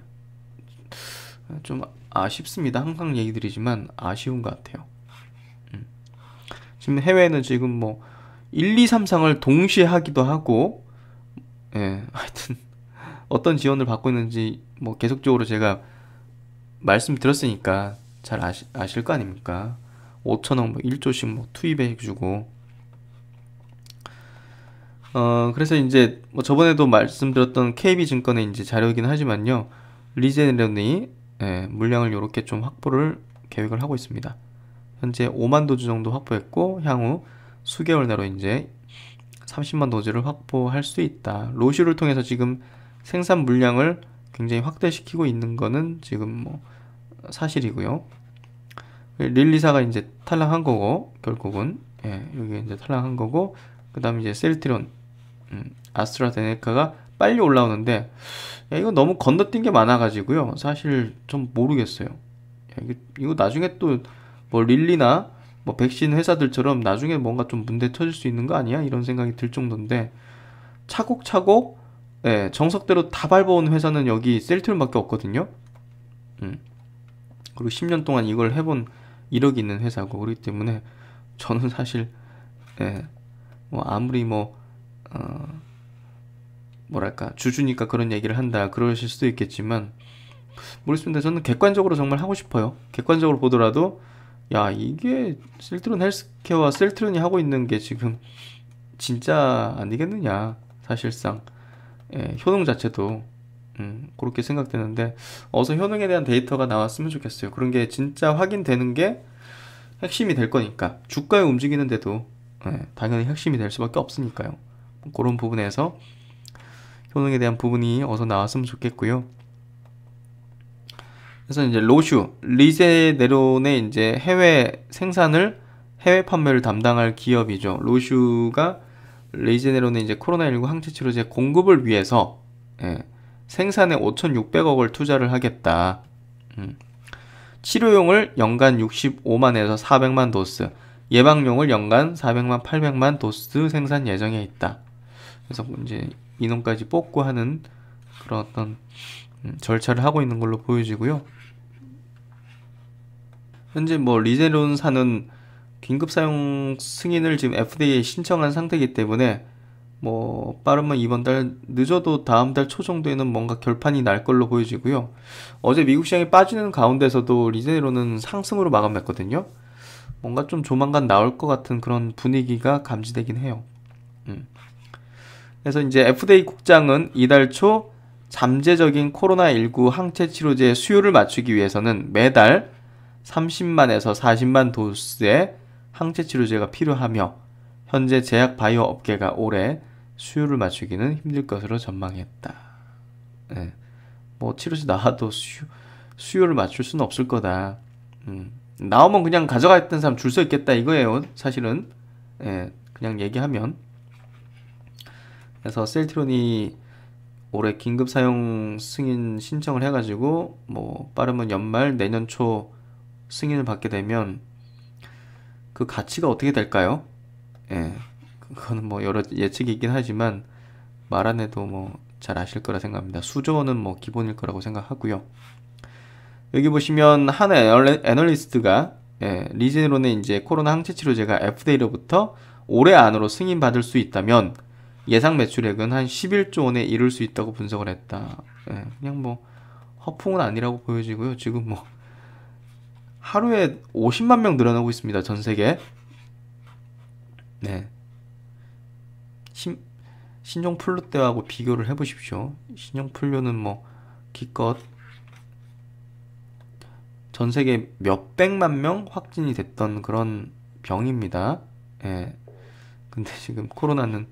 좀 아쉽습니다. 항상 얘기 드리지만 아쉬운 것 같아요. 음. 지금 해외는 지금 뭐 1, 2, 3상을 동시에 하기도 하고, 예, 하여튼 어떤 지원을 받고 있는지 뭐 계속적으로 제가 말씀드렸으니까 잘 아시, 아실 거 아닙니까? 5천억 뭐 1조씩 뭐 투입해 주고 어, 그래서 이제 뭐 저번에도 말씀드렸던 KB 증권의 이제 자료이긴 하지만요. 리젠이런이 예, 물량을 이렇게 좀 확보를 계획을 하고 있습니다. 현재 5만 도주 정도 확보했고 향후 수개월 내로 이제 30만 도주를 확보할 수 있다. 로슈를 통해서 지금 생산 물량을 굉장히 확대시키고 있는 거는 지금 뭐 사실이고요. 릴리사가 이제 탈락한 거고 결국은 예, 여기 이제 탈락한 거고 그다음 이제 셀트론 음, 아스트라제네카가 빨리 올라오는데 야, 이거 너무 건너뛴 게 많아가지고요. 사실 좀 모르겠어요. 야, 이거, 이거 나중에 또 뭐 릴리나 뭐 백신 회사들처럼 나중에 뭔가 좀 문제 터질 수 있는 거 아니야? 이런 생각이 들 정도인데 차곡차곡 예, 정석대로 다 밟아온 회사는 여기 셀트룸밖에 없거든요. 음. 그리고 10년 동안 이걸 해본 이력이 있는 회사고 그렇기 때문에 저는 사실 예, 뭐 아무리 뭐 어, 뭐랄까 주주니까 그런 얘기를 한다 그러실 수도 있겠지만 모르겠습니다. 저는 객관적으로 정말 하고 싶어요. 객관적으로 보더라도 야 이게 셀트론 헬스케어와 셀트론이 하고 있는 게 지금 진짜 아니겠느냐 사실상 예, 효능 자체도 음, 그렇게 생각되는데 어서 효능에 대한 데이터가 나왔으면 좋겠어요. 그런 게 진짜 확인되는 게 핵심이 될 거니까 주가에 움직이는데도 예, 당연히 핵심이 될 수밖에 없으니까요. 그런 부분에서 효능에 대한 부분이 어서 나왔으면 좋겠고요. 그래서 이제 로슈 리제네론의 이제 해외 생산을 해외 판매를 담당할 기업이죠. 로슈가 리제네론의 이제 코로나19 항체 치료제 공급을 위해서 예, 생산에 5,600억을 투자를 하겠다. 음. 치료용을 연간 65만에서 400만 도스, 예방용을 연간 400만 800만 도스 생산 예정에 있다. 그래서 이제 인원까지 뽑고 하는 그런 어떤 음, 절차를 하고 있는 걸로 보여지고요. 현재 뭐 리제론사는 긴급 사용 승인을 지금 FDA에 신청한 상태이기 때문에 뭐 빠르면 이번 달 늦어도 다음 달 초 정도에는 뭔가 결판이 날 걸로 보여지고요. 어제 미국 시장이 빠지는 가운데서도 리제로는 상승으로 마감했거든요. 뭔가 좀 조만간 나올 것 같은 그런 분위기가 감지되긴 해요. 음. 그래서 이제 FDA 국장은 이달 초 잠재적인 코로나19 항체 치료제 수요를 맞추기 위해서는 매달 30만에서 40만 도스의 항체 치료제가 필요하며 현재 제약 바이오 업계가 올해 수요를 맞추기는 힘들 것으로 전망했다. 네. 뭐 치료제 나와도 수요, 수요를 맞출 수는 없을 거다. 음. 나오면 그냥 가져갔던 사람 줄 서 있겠다 이거예요. 사실은 예, 그냥 얘기하면. 그래서 셀트론이 올해 긴급 사용 승인 신청을 해가지고 뭐 빠르면 연말 내년 초 승인을 받게 되면 그 가치가 어떻게 될까요? 예, 그거는 뭐 여러 예측이 있긴 하지만 말 안 해도 뭐 잘 아실 거라 생각합니다. 수조 원은 뭐 기본일 거라고 생각하고요. 여기 보시면 한 애널리스트가 예, 리제론의 이제 코로나 항체 치료제가 FDA로부터 올해 안으로 승인받을 수 있다면 예상 매출액은 한 11조 원에 이룰 수 있다고 분석을 했다. 예, 그냥 뭐 허풍은 아니라고 보여지고요. 지금 뭐 하루에 50만 명 늘어나고 있습니다. 전 세계. 네. 신, 신종 플루 때하고 비교를 해보십시오. 신종 플루는 뭐 기껏 전 세계 몇 백만 명 확진이 됐던 그런 병입니다. 예. 근데 지금 코로나는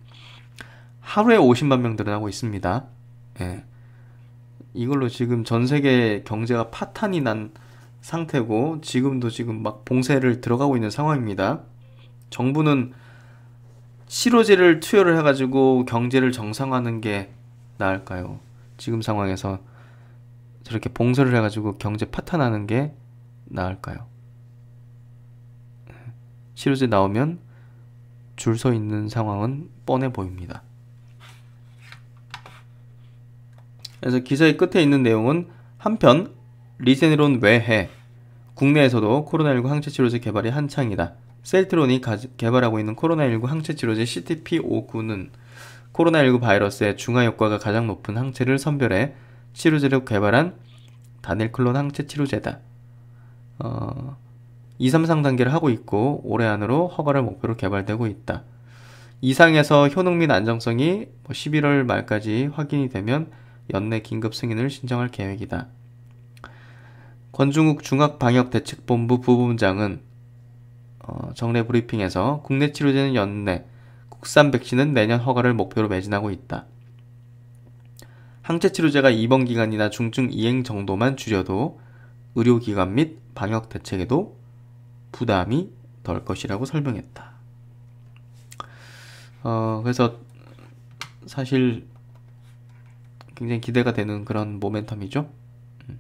하루에 50만 명 늘어나고 있습니다. 예. 이걸로 지금 전 세계 경제가 파탄이 난 상태고 지금도 지금 막 봉쇄를 들어가고 있는 상황입니다. 정부는 치료제를 투여를 해가지고 경제를 정상화하는 게 나을까요? 지금 상황에서 저렇게 봉쇄를 해가지고 경제 파탄하는 게 나을까요? 치료제 나오면 줄 서 있는 상황은 뻔해 보입니다. 그래서 기사의 끝에 있는 내용은 한편 리세네론 외해 국내에서도 코로나19 항체 치료제 개발이 한창이다. 셀트론이 개발하고 있는 코로나19 항체 치료제 CTP-59는 코로나19 바이러스의 중화 효과가 가장 높은 항체를 선별해 치료제로 개발한 단일 클론 항체 치료제다. 어, 2, 3상 단계를 하고 있고 올해 안으로 허가를 목표로 개발되고 있다. 이상에서 효능 및 안정성이 11월 뭐 말까지 확인이 되면 연내 긴급 승인을 신청할 계획이다. 권중욱 중학방역대책본부 부본장은 어, 정례 브리핑에서 국내 치료제는 연내, 국산 백신은 내년 허가를 목표로 매진하고 있다. 항체 치료제가 입원 기간이나 중증 이행 정도만 줄여도 의료기관 및 방역 대책에도 부담이 덜 것이라고 설명했다. 어, 그래서 사실 굉장히 기대가 되는 그런 모멘텀이죠. 음.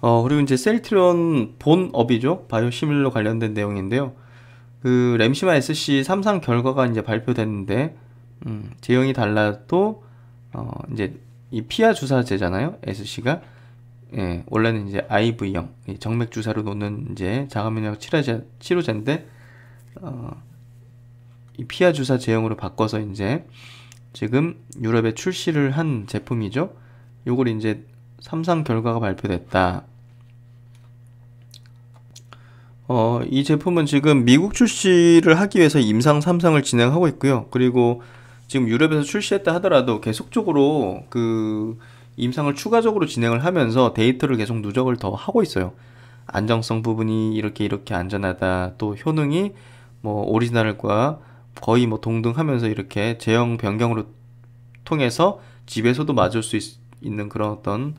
어, 그리고 이제 셀트리온 본업이죠. 바이오 시밀러 관련된 내용인데요. 그 램시마 SC 3상 결과가 이제 발표됐는데 음, 제형이 달라도 어, 이제 이 피하 주사제잖아요. SC가 예, 원래는 이제 IV형 정맥 주사로 놓는 이제 자가면역 치료제, 치료제인데 어, 이 피하 주사 제형으로 바꿔서 이제 지금 유럽에 출시를 한 제품이죠. 요걸 이제 삼상 결과가 발표됐다. 어, 이 제품은 지금 미국 출시를 하기 위해서 임상 3상을 진행하고 있고요. 그리고 지금 유럽에서 출시했다 하더라도 계속적으로 그 임상을 추가적으로 진행을 하면서 데이터를 계속 누적을 더 하고 있어요. 안정성 부분이 이렇게 이렇게 안전하다. 또 효능이 뭐 오리지널과 거의 뭐 동등하면서 이렇게 제형 변경으로 통해서 집에서도 맞을 수 있, 는 그런 어떤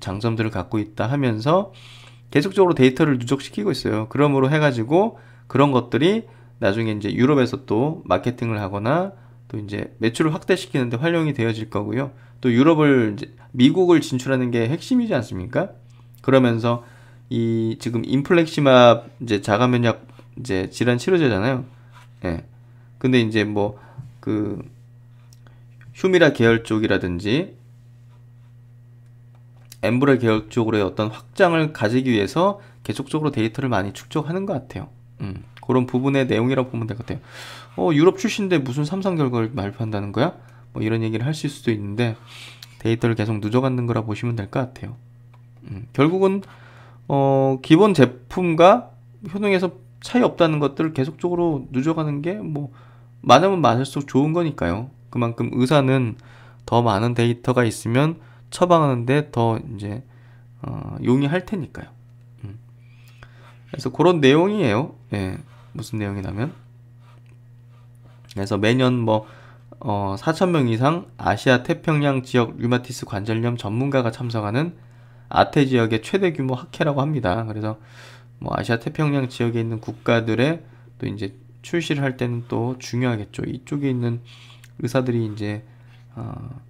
장점들을 갖고 있다 하면서 계속적으로 데이터를 누적시키고 있어요. 그러므로 해가지고 그런 것들이 나중에 이제 유럽에서 또 마케팅을 하거나 또 이제 매출을 확대시키는데 활용이 되어질 거고요. 또 유럽을 미국을 진출하는 게 핵심이지 않습니까? 그러면서 이 지금 인플렉시마 이제 자가면역 이제 질환 치료제잖아요. 예. 근데 이제 뭐 그 휴미라 계열 쪽이라든지 엠브라 계열 쪽으로의 어떤 확장을 가지기 위해서 계속적으로 데이터를 많이 축적하는 것 같아요. 음, 그런 부분의 내용이라고 보면 될 것 같아요. 어, 유럽 출신인데 무슨 삼성 결과를 발표한다는 거야? 뭐 이런 얘기를 할 수도 수 있는데 데이터를 계속 늦어가는 거라 보시면 될 것 같아요. 음, 결국은 어, 기본 제품과 효능에서 차이 없다는 것들을 계속적으로 누적하는 게뭐 많으면 많을수록 좋은 거니까요. 그만큼 의사는 더 많은 데이터가 있으면 처방하는데 더 이제 어, 용이할 테니까요. 음. 그래서 그런 내용이에요. 예, 무슨 내용이냐면 그래서 매년 뭐 어, 4천 명 이상 아시아 태평양 지역 류마티스 관절염 전문가가 참석하는 아태 지역의 최대 규모 학회라고 합니다. 그래서 뭐 아시아 태평양 지역에 있는 국가들의 또 이제 출시를 할 때는 또 중요하겠죠. 이쪽에 있는 의사들이 이제 어,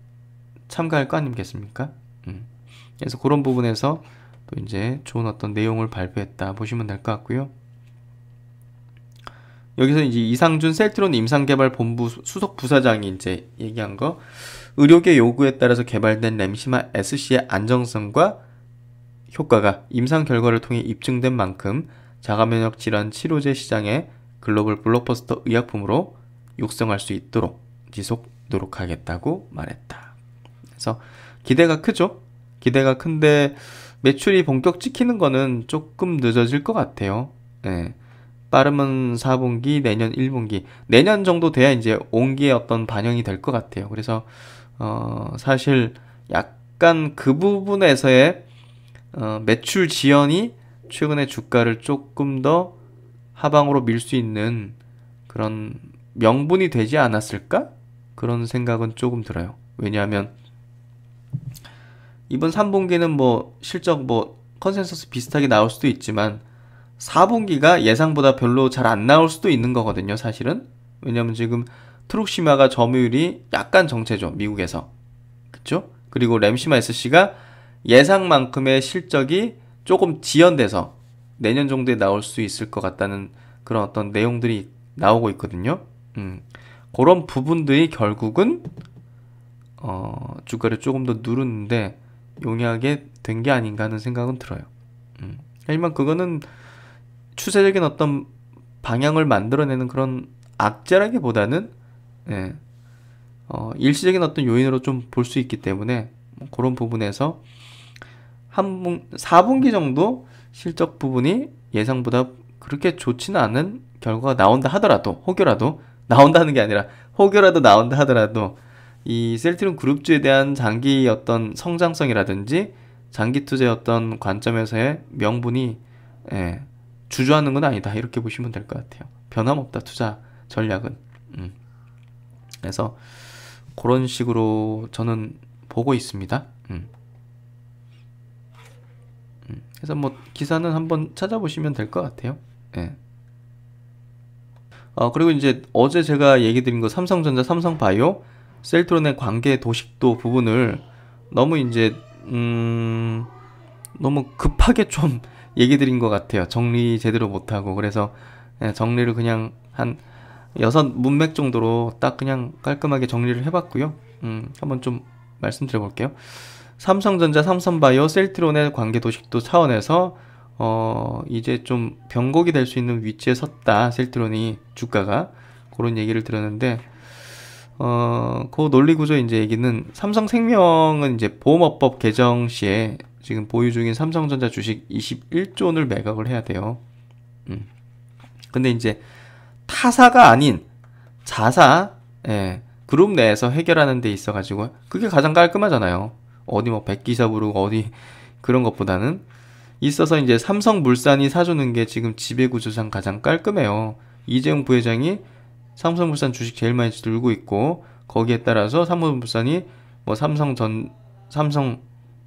참가할 거 아니겠습니까? 음. 그래서 그런 부분에서 또 이제 좋은 어떤 내용을 발표했다 보시면 될 것 같고요. 여기서 이제 이상준 셀트론 임상개발본부 수석 부사장이 이제 얘기한 거 의료계 요구에 따라서 개발된 램시마 SC의 안정성과 효과가 임상 결과를 통해 입증된 만큼 자가면역 질환 치료제 시장에 글로벌 블록버스터 의약품으로 육성할 수 있도록 지속 노력하겠다고 말했다. 그래서 기대가 크죠? 기대가 큰데 매출이 본격 찍히는 거는 조금 늦어질 것 같아요. 예. 빠르면 4분기, 내년 1분기, 내년 정도 돼야 이제 온기에 어떤 반영이 될 것 같아요. 그래서 어, 사실 약간 그 부분에서의 어, 매출 지연이 최근에 주가를 조금 더 하방으로 밀 수 있는 그런 명분이 되지 않았을까? 그런 생각은 조금 들어요. 왜냐하면 이번 3분기는 뭐 실적 뭐 컨센서스 비슷하게 나올 수도 있지만 4분기가 예상보다 별로 잘 안 나올 수도 있는 거거든요, 사실은. 왜냐면 지금 트룩시마가 점유율이 약간 정체죠, 미국에서. 그쵸? 그리고 램시마 SC가 예상만큼의 실적이 조금 지연돼서 내년 정도에 나올 수 있을 것 같다는 그런 어떤 내용들이 나오고 있거든요. 음. 그런 부분들이 결국은 어, 주가를 조금 더 누르는데 용이하게 된 게 아닌가 하는 생각은 들어요. 음. 하지만 그거는 추세적인 어떤 방향을 만들어내는 그런 악재라기보다는 예, 어, 일시적인 어떤 요인으로 좀 볼 수 있기 때문에 뭐 그런 부분에서 한 분, 4분기 정도 실적 부분이 예상보다 그렇게 좋지는 않은 결과가 나온다 하더라도 혹여라도 나온다는 게 아니라 혹여라도 나온다 하더라도 이셀트룸 그룹주에 대한 장기 어떤 성장성이라든지 장기 투자의 어떤 관점에서의 명분이 예, 주저하는 건 아니다 이렇게 보시면 될 것 같아요. 변함없다 투자 전략은. 음. 그래서 그런 식으로 저는 보고 있습니다. 음. 그래서 뭐 기사는 한번 찾아보시면 될 것 같아요. 예. 어, 그리고 이제 어제 제가 얘기 드린 거 삼성전자, 삼성바이오, 셀트론의 관계 도식도 부분을 너무 이제 음 너무 급하게 좀 얘기 드린 것 같아요. 정리 제대로 못하고 그래서 예, 정리를 그냥 한 여섯 문맥 정도로 딱 그냥 깔끔하게 정리를 해봤고요. 음, 한번 좀 말씀드려 볼게요. 삼성전자, 삼성바이오, 셀트론의 관계 도식도 차원에서 어 이제 좀 변곡이 될 수 있는 위치에 섰다. 셀트론이 주가가 그런 얘기를 들었는데 어그 논리 구조 이제 얘기는 삼성생명은 이제 보험업법 개정 시에 지금 보유 중인 삼성전자 주식 21조 원을 매각을 해야 돼요. 음. 근데 이제 타사가 아닌 자사 예, 그룹 내에서 해결하는 데 있어 가지고 그게 가장 깔끔하잖아요. 어디 뭐 백기사 부르고 어디 그런 것보다는 있어서 이제 삼성물산이 사주는 게 지금 지배구조상 가장 깔끔해요. 이재용 부회장이 삼성물산 주식 제일 많이 들고 있고 거기에 따라서 삼성물산이 뭐 삼성전 삼성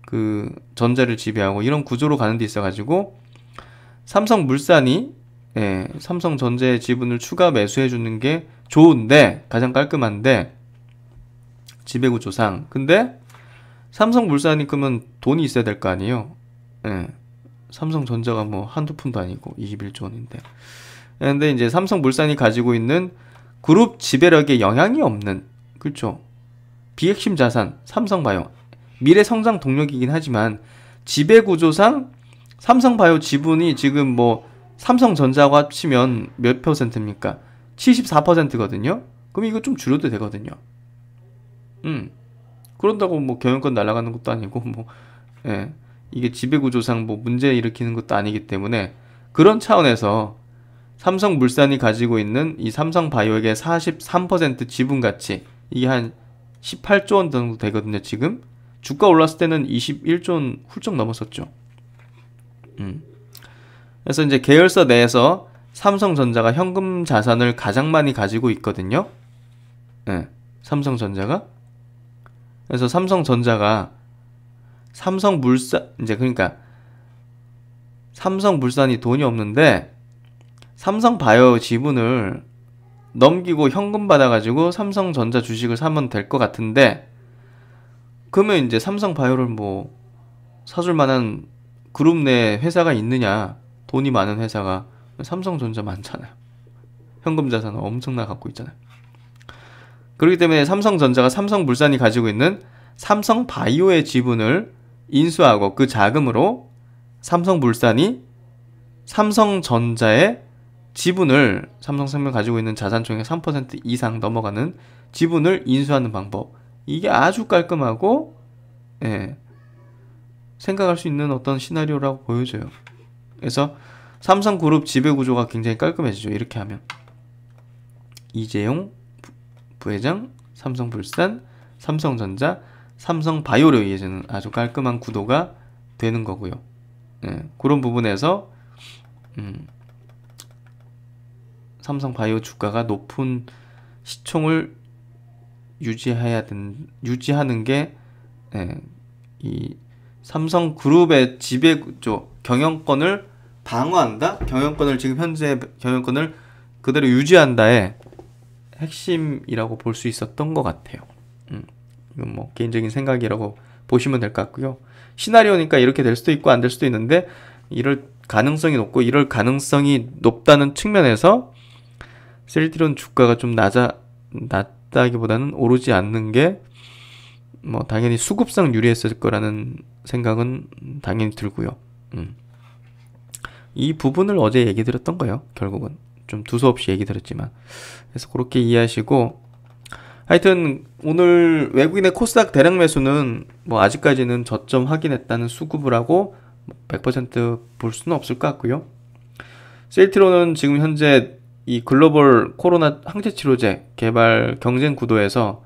그 전자를 지배하고 이런 구조로 가는 데 있어 가지고 삼성물산이 예, 삼성전자의 지분을 추가 매수해 주는 게 좋은데 가장 깔끔한데 지배구조상 근데 삼성물산이 그러면 돈이 있어야 될 거 아니에요? 예. 삼성전자가 뭐 한두 푼도 아니고 21조 원인데. 예, 근데 이제 삼성물산이 가지고 있는 그룹 지배력에 영향이 없는 그렇죠. 비핵심 자산 삼성바이오 미래 성장 동력이긴 하지만 지배 구조상 삼성바이오 지분이 지금 뭐 삼성전자와 합치면 몇 퍼센트입니까? 74%거든요. 그럼 이거 좀 줄여도 되거든요. 음. 그런다고 뭐 경영권 날아가는 것도 아니고 뭐 예, 이게 지배구조상 뭐 문제 일으키는 것도 아니기 때문에 그런 차원에서 삼성물산이 가지고 있는 이 삼성바이오에게 43% 지분 가치 이게 한 18조 원 정도 되거든요 지금 주가 올랐을 때는 21조 원 훌쩍 넘었었죠. 음. 그래서 이제 계열사 내에서 삼성전자가 현금 자산을 가장 많이 가지고 있거든요. 네, 삼성전자가 그래서 삼성전자가 삼성물산 이제 그러니까 삼성물산이 돈이 없는데 삼성바이오 지분을 넘기고 현금 받아가지고 삼성전자 주식을 사면 될 것 같은데 그러면 이제 삼성바이오를 뭐 사줄 만한 그룹 내 회사가 있느냐 돈이 많은 회사가 삼성전자 많잖아요 현금 자산 엄청나 갖고 있잖아요 그렇기 때문에 삼성전자가 삼성물산이 가지고 있는 삼성바이오의 지분을 인수하고 그 자금으로 삼성물산이 삼성전자의 지분을 삼성생명 가지고 있는 자산 총액 3% 이상 넘어가는 지분을 인수하는 방법 이게 아주 깔끔하고 예, 생각할 수 있는 어떤 시나리오라고 보여져요. 그래서 삼성그룹 지배구조가 굉장히 깔끔해지죠. 이렇게 하면 이재용, 부회장, 삼성불산, 삼성전자, 삼성바이오로 이어지는 아주 깔끔한 구도가 되는 거고요. 예, 그런 부분에서 음, 삼성바이오 주가가 높은 시총을 유지해야 된 유지하는 게 예, 이 삼성 그룹의 지배 구조 경영권을 방어한다. 경영권을 지금 현재 경영권을 그대로 유지한다에 핵심이라고 볼 수 있었던 것 같아요. 음, 이건 뭐 개인적인 생각이라고 보시면 될 것 같고요. 시나리오니까 이렇게 될 수도 있고 안 될 수도 있는데 이럴 가능성이 높고 이럴 가능성이 높다는 측면에서 셀트론 주가가 좀 낮아 낮다기보다는 오르지 않는 게 뭐 당연히 수급상 유리했을 거라는 생각은 당연히 들고요. 음. 이 부분을 어제 얘기 드렸던 거예요. 결국은. 좀 두서없이 얘기 드렸지만 그래서 그렇게 이해하시고 하여튼 오늘 외국인의 코스닥 대량 매수는 뭐 아직까지는 저점 확인했다는 수급을하고 100%볼 수는 없을 것 같고요. 셀트로는 지금 현재 이 글로벌 코로나 항체 치료제 개발 경쟁 구도에서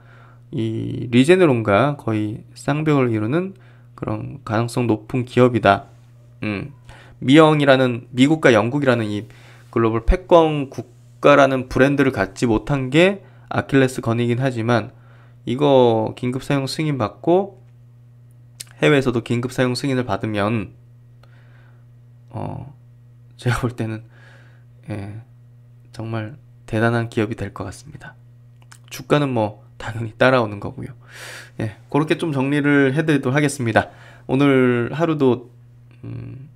이 리제네론과 거의 쌍벽을 이루는 그런 가능성 높은 기업이다. 음. 미영이라는 미국과 영국이라는 이 글로벌 패권 국가라는 브랜드를 갖지 못한 게 아킬레스 건이긴 하지만 이거 긴급 사용 승인 받고 해외에서도 긴급 사용 승인을 받으면 어 제가 볼 때는 예 정말 대단한 기업이 될 것 같습니다. 주가는 뭐 당연히 따라오는 거고요. 예 그렇게 좀 정리를 해드리도록 하겠습니다. 오늘 하루도 음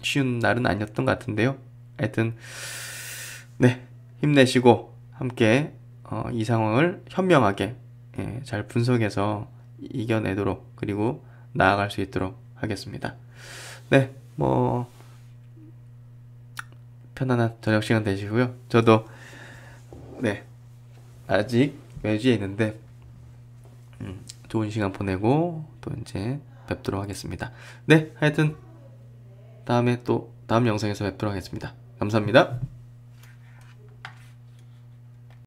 쉬운 날은 아니었던 것 같은데요. 하여튼 네 힘내시고 함께 어, 이 상황을 현명하게 예, 잘 분석해서 이겨내도록 그리고 나아갈 수 있도록 하겠습니다. 네, 뭐 편안한 저녁 시간 되시고요. 저도 네 아직 외지에 있는데 음, 좋은 시간 보내고 또 이제 뵙도록 하겠습니다. 네, 하여튼 다음에 또 다음 영상에서 뵙도록 하겠습니다. 감사합니다.